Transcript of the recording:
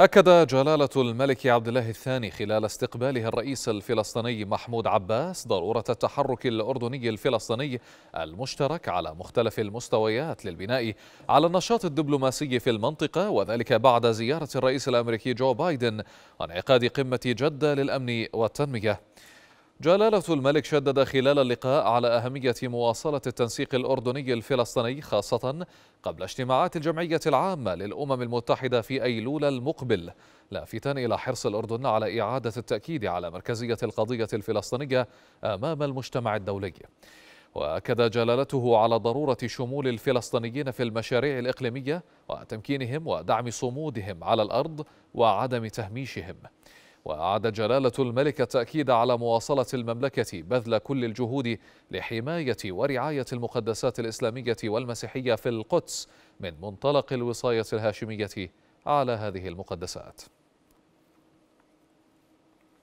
أكد جلالة الملك عبد الله الثاني خلال استقباله الرئيس الفلسطيني محمود عباس ضرورة التحرك الأردني الفلسطيني المشترك على مختلف المستويات للبناء على النشاط الدبلوماسي في المنطقة وذلك بعد زيارة الرئيس الأمريكي جو بايدن وانعقاد قمة جدة للأمن والتنمية جلالة الملك شدد خلال اللقاء على أهمية مواصلة التنسيق الأردني الفلسطيني خاصة قبل اجتماعات الجمعية العامة للأمم المتحدة في أيلول المقبل لافتا إلى حرص الأردن على إعادة التأكيد على مركزية القضية الفلسطينية أمام المجتمع الدولي واكد جلالته على ضروره شمول الفلسطينيين في المشاريع الاقليميه وتمكينهم ودعم صمودهم على الارض وعدم تهميشهم وأعاد جلالة الملك التأكيد على مواصلة المملكة بذل كل الجهود لحماية ورعاية المقدسات الإسلامية والمسيحية في القدس من منطلق الوصاية الهاشمية على هذه المقدسات